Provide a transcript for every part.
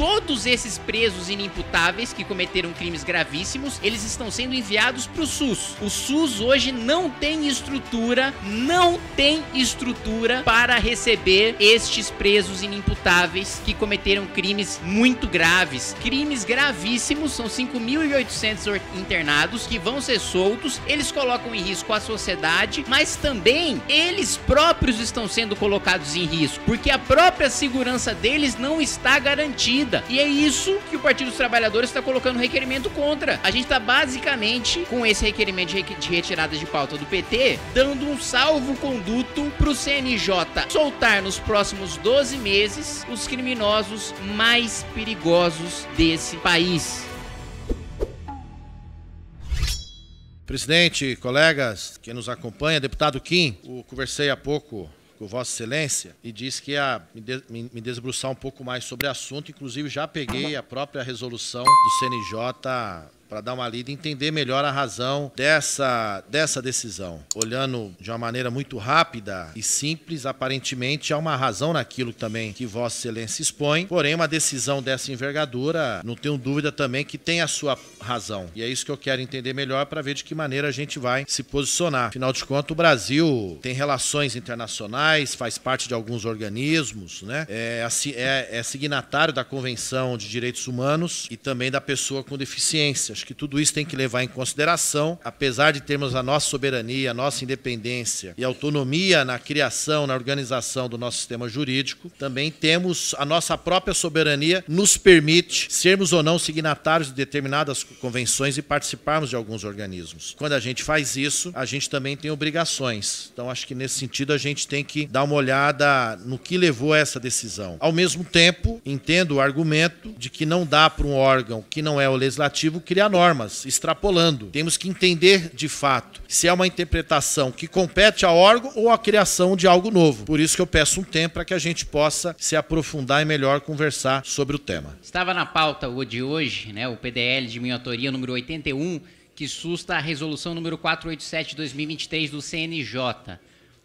todos esses presos inimputáveis que cometeram crimes gravíssimos, eles estão sendo enviados para o SUS. O SUS hoje não tem estrutura, não tem estrutura para receber estes presos inimputáveis que cometeram crimes muito graves. Crimes gravíssimos, são 5.800 internados que vão ser soltos, eles colocam em risco a sociedade, mas também eles próprios estão sendo colocados em risco, porque a própria segurança deles não está garantida renda. E é isso que o Partido dos Trabalhadores está colocando requerimento contra. A gente está basicamente, com esse requerimento de retirada de pauta do PT, dando um salvo conduto para o CNJ soltar nos próximos 12 meses os criminosos mais perigosos desse país. Presidente, colegas que nos acompanha, deputado Kim, conversei há pouco com Vossa Excelência e disse que ia me desbruçar um pouco mais sobre o assunto. Inclusive, já peguei tá a própria resolução do CNJ para dar uma lida e entender melhor a razão dessa, dessa decisão. Olhando de uma maneira muito rápida e simples, aparentemente há uma razão naquilo também que Vossa Excelência expõe, porém, uma decisão dessa envergadura, não tenho dúvida também que tem a sua razão. E é isso que eu quero entender melhor para ver de que maneira a gente vai se posicionar. Afinal de contas, o Brasil tem relações internacionais, faz parte de alguns organismos, né? É, é, é signatário da Convenção de Direitos Humanos e também da Pessoa com Deficiência Acho que tudo isso tem que levar em consideração, apesar de termos a nossa soberania, a nossa independência e autonomia na criação, na organização do nosso sistema jurídico, também temos a nossa própria soberania nos permite sermos ou não signatários de determinadas convenções e participarmos de alguns organismos. Quando a gente faz isso, a gente também tem obrigações. Então acho que nesse sentido a gente tem que dar uma olhada no que levou a essa decisão. Ao mesmo tempo, entendo o argumento de que não dá para um órgão que não é o legislativo criar normas, extrapolando. Temos que entender de fato se é uma interpretação que compete ao órgão ou à criação de algo novo. Por isso que eu peço um tempo para que a gente possa se aprofundar e melhor conversar sobre o tema. Estava na pauta de hoje, né, o PDL de minha autoria número 81, que susta a resolução número 487 de 2023 do CNJ.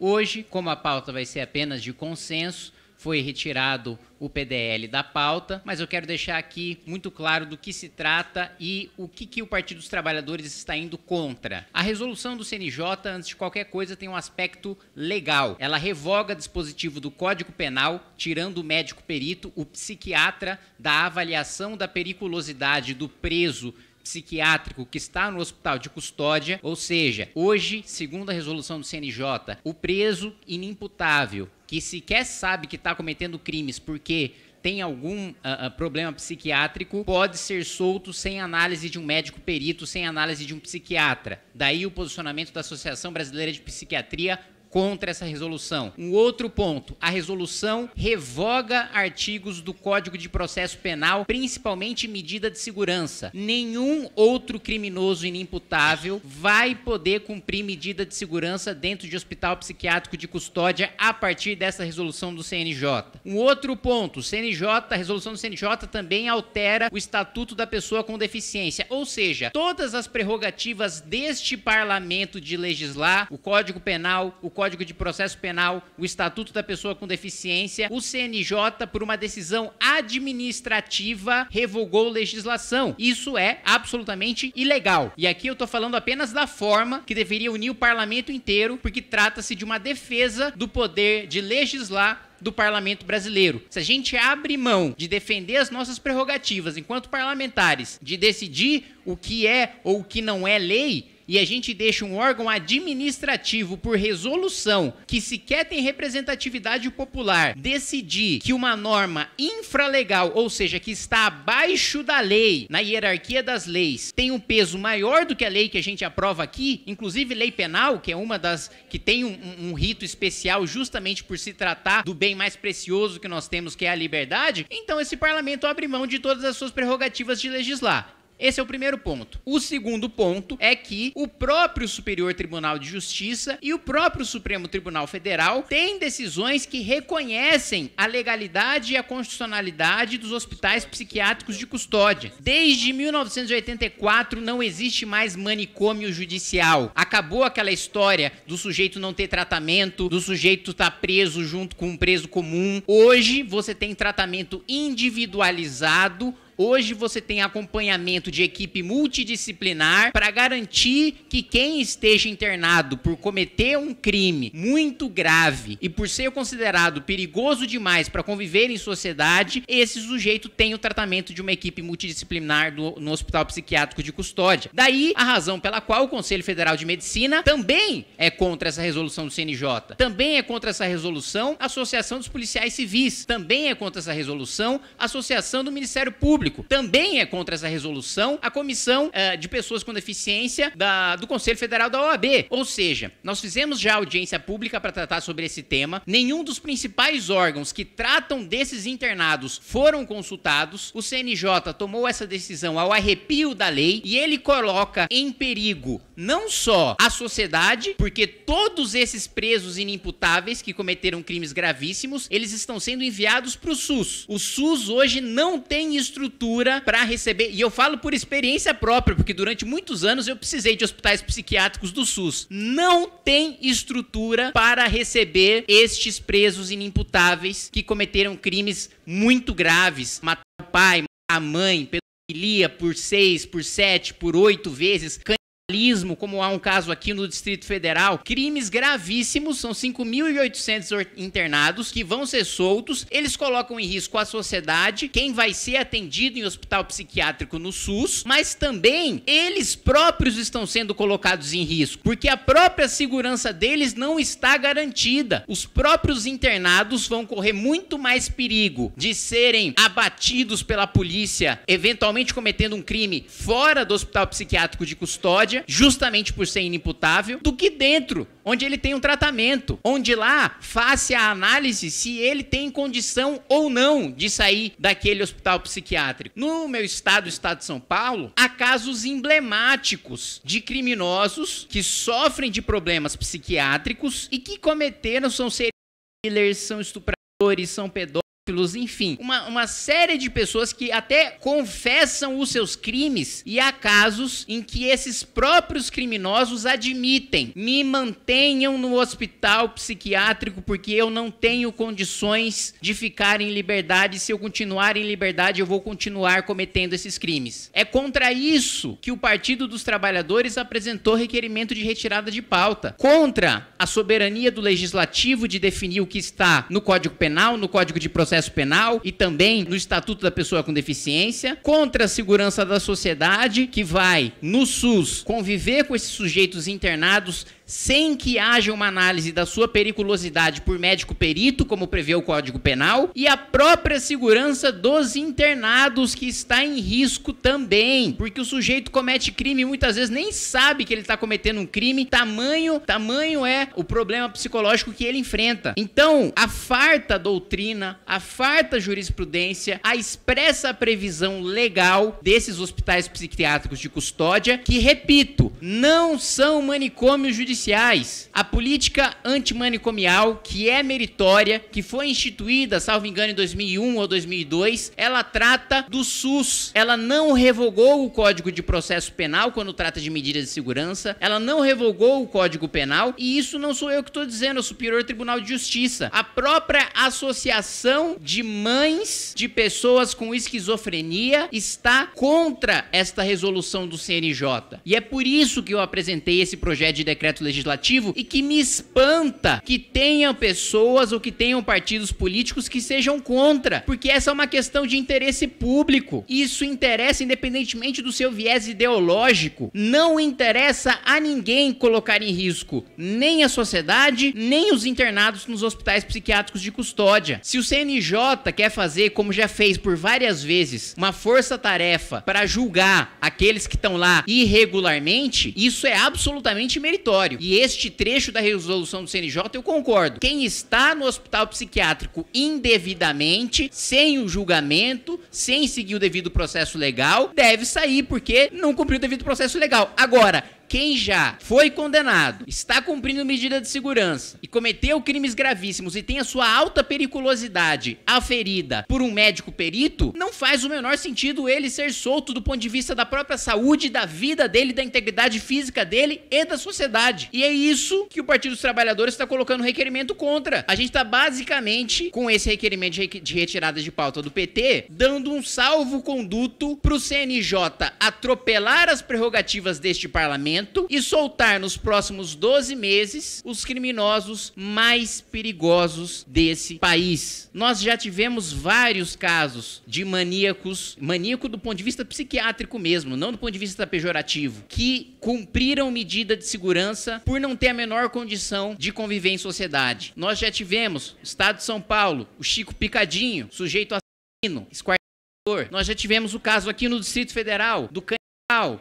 Hoje, como a pauta vai ser apenas de consenso, foi retirado o PDL da pauta, mas eu quero deixar aqui muito claro do que se trata e o que, que o Partido dos Trabalhadores está indo contra. A resolução do CNJ, antes de qualquer coisa, tem um aspecto legal. Ela revoga dispositivo do Código Penal, tirando o médico perito, o psiquiatra, da avaliação da periculosidade do preso psiquiátrico que está no hospital de custódia, ou seja, hoje, segundo a resolução do CNJ, o preso inimputável que sequer sabe que está cometendo crimes porque tem algum uh, problema psiquiátrico pode ser solto sem análise de um médico perito, sem análise de um psiquiatra. Daí o posicionamento da Associação Brasileira de Psiquiatria contra essa resolução. Um outro ponto: a resolução revoga artigos do Código de Processo Penal, principalmente medida de segurança. Nenhum outro criminoso inimputável vai poder cumprir medida de segurança dentro de hospital psiquiátrico de custódia a partir dessa resolução do CNJ. Um outro ponto: CNJ, a resolução do CNJ também altera o Estatuto da Pessoa com Deficiência, ou seja, todas as prerrogativas deste parlamento de legislar, o Código Penal, o Código Código de Processo Penal, o Estatuto da Pessoa com Deficiência, o CNJ, por uma decisão administrativa, revogou legislação. Isso é absolutamente ilegal. E aqui eu estou falando apenas da forma que deveria unir o parlamento inteiro, porque trata-se de uma defesa do poder de legislar do parlamento brasileiro. Se a gente abre mão de defender as nossas prerrogativas enquanto parlamentares, de decidir o que é ou o que não é lei, e a gente deixa um órgão administrativo por resolução que sequer tem representatividade popular decidir que uma norma infralegal, ou seja, que está abaixo da lei, na hierarquia das leis, tem um peso maior do que a lei que a gente aprova aqui, inclusive lei penal, que é uma das que tem um, um rito especial justamente por se tratar do bem mais precioso que nós temos, que é a liberdade, então esse parlamento abre mão de todas as suas prerrogativas de legislar. Esse é o primeiro ponto. O segundo ponto é que o próprio Superior Tribunal de Justiça e o próprio Supremo Tribunal Federal têm decisões que reconhecem a legalidade e a constitucionalidade dos hospitais psiquiátricos de custódia. Desde 1984 não existe mais manicômio judicial. Acabou aquela história do sujeito não ter tratamento, do sujeito estar tá preso junto com um preso comum. Hoje você tem tratamento individualizado Hoje você tem acompanhamento de equipe multidisciplinar para garantir que quem esteja internado por cometer um crime muito grave e por ser considerado perigoso demais para conviver em sociedade, esse sujeito tem o tratamento de uma equipe multidisciplinar do, no Hospital Psiquiátrico de Custódia. Daí a razão pela qual o Conselho Federal de Medicina também é contra essa resolução do CNJ. Também é contra essa resolução a Associação dos Policiais Civis. Também é contra essa resolução a Associação do Ministério Público Público também é contra essa resolução a Comissão uh, de Pessoas com Deficiência da, do Conselho Federal da OAB. Ou seja, nós fizemos já audiência pública para tratar sobre esse tema. Nenhum dos principais órgãos que tratam desses internados foram consultados. O CNJ tomou essa decisão ao arrepio da lei e ele coloca em perigo não só a sociedade, porque todos esses presos inimputáveis que cometeram crimes gravíssimos, eles estão sendo enviados para o SUS. O SUS hoje não tem estrutura para receber, e eu falo por experiência própria, porque durante muitos anos eu precisei de hospitais psiquiátricos do SUS. Não tem estrutura para receber estes presos inimputáveis que cometeram crimes muito graves, matar o pai, a mãe, pedofilia por seis, por sete, por oito vezes, como há um caso aqui no Distrito Federal, crimes gravíssimos, são 5.800 internados que vão ser soltos, eles colocam em risco a sociedade, quem vai ser atendido em hospital psiquiátrico no SUS, mas também eles próprios estão sendo colocados em risco, porque a própria segurança deles não está garantida. Os próprios internados vão correr muito mais perigo de serem abatidos pela polícia, eventualmente cometendo um crime fora do hospital psiquiátrico de custódia, justamente por ser inimputável, do que dentro, onde ele tem um tratamento, onde lá faça a análise se ele tem condição ou não de sair daquele hospital psiquiátrico. No meu estado, o estado de São Paulo, há casos emblemáticos de criminosos que sofrem de problemas psiquiátricos e que cometeram, são seriais killers, são estupradores, são pedófilos enfim, uma, uma série de pessoas que até confessam os seus crimes e há casos em que esses próprios criminosos admitem: me mantenham no hospital psiquiátrico porque eu não tenho condições de ficar em liberdade. Se eu continuar em liberdade, eu vou continuar cometendo esses crimes. É contra isso que o Partido dos Trabalhadores apresentou requerimento de retirada de pauta contra a soberania do legislativo de definir o que está no Código Penal, no Código de Processo Processo Penal e também no Estatuto da Pessoa com Deficiência, contra a segurança da sociedade, que vai, no SUS, conviver com esses sujeitos internados sem que haja uma análise da sua periculosidade por médico perito, como prevê o Código Penal, e a própria segurança dos internados que está em risco também, porque o sujeito comete crime e muitas vezes nem sabe que ele está cometendo um crime, tamanho, tamanho é o problema psicológico que ele enfrenta. Então, a farta doutrina, a farta jurisprudência, a expressa previsão legal desses hospitais psiquiátricos de custódia, que repito, não são manicômios judiciais a política antimanicomial, que é meritória, que foi instituída, salvo engano, em 2001 ou 2002, ela trata do SUS. Ela não revogou o Código de Processo Penal quando trata de medidas de segurança, ela não revogou o Código Penal, e isso não sou eu que estou dizendo, é o Superior Tribunal de Justiça. A própria Associação de Mães de Pessoas com Esquizofrenia está contra esta resolução do CNJ. E é por isso que eu apresentei esse projeto de decreto processo legislativo e que me espanta que tenham pessoas ou que tenham partidos políticos que sejam contra, porque essa é uma questão de interesse público. Isso interessa independentemente do seu viés ideológico. Não interessa a ninguém colocar em risco nem a sociedade, nem os internados nos hospitais psiquiátricos de custódia. Se o CNJ quer fazer, como já fez por várias vezes, uma força-tarefa para julgar aqueles que estão lá irregularmente, isso é absolutamente meritório ambulatório. E este trecho da resolução do CNJ eu concordo. Quem está no hospital psiquiátrico indevidamente, sem o julgamento, sem seguir o devido processo legal, deve sair porque não cumpriu o devido processo legal. Agora, quem já foi condenado, está cumprindo medida de segurança e cometeu crimes gravíssimos e tem a sua alta periculosidade aferida por um médico perito, não faz o menor sentido ele ser solto do ponto de vista da própria saúde, da vida dele, da integridade física dele e da sociedade. E é isso que o Partido dos Trabalhadores está colocando requerimento contra. A gente está basicamente, com esse requerimento de retirada de pauta do PT, dando um salvo conduto para o CNJ atropelar as prerrogativas deste parlamento e soltar nos próximos 12 meses os criminosos mais perigosos desse país. Nós já tivemos vários casos de maníacos, maníaco do ponto de vista psiquiátrico mesmo, não do ponto de vista pejorativo, que cumpriram medida de segurança por não ter a menor condição de conviver em sociedade. Nós já tivemos, Estado de São Paulo, o Chico Picadinho, sujeito assassino, esquartador. Nós já tivemos o caso aqui no Distrito Federal do Canal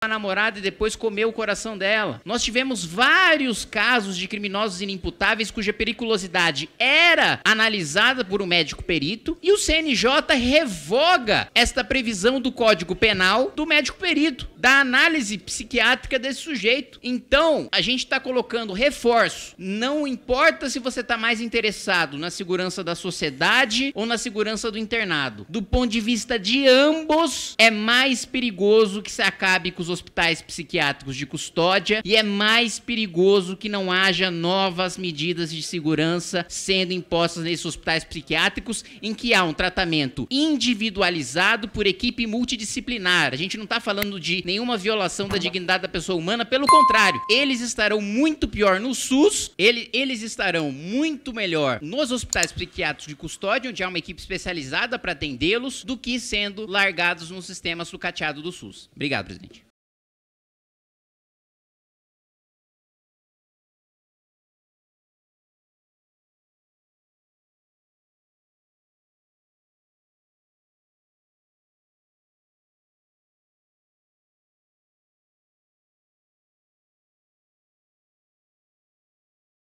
a namorada e depois comeu o coração dela. Nós tivemos vários casos de criminosos inimputáveis cuja periculosidade era analisada por um médico perito e o CNJ revoga esta previsão do Código Penal do médico perito da análise psiquiátrica desse sujeito. Então, a gente está colocando reforço. Não importa se você está mais interessado na segurança da sociedade ou na segurança do internado. Do ponto de vista de ambos, é mais perigoso que se acabe com os hospitais psiquiátricos de custódia e é mais perigoso que não haja novas medidas de segurança sendo impostas nesses hospitais psiquiátricos em que há um tratamento individualizado por equipe multidisciplinar. A gente não está falando de nenhuma violação da dignidade da pessoa humana, pelo contrário, eles estarão muito pior no SUS, ele, eles estarão muito melhor nos hospitais psiquiátricos de custódia, onde há uma equipe especializada para atendê-los, do que sendo largados no sistema sucateado do SUS. Obrigado, presidente.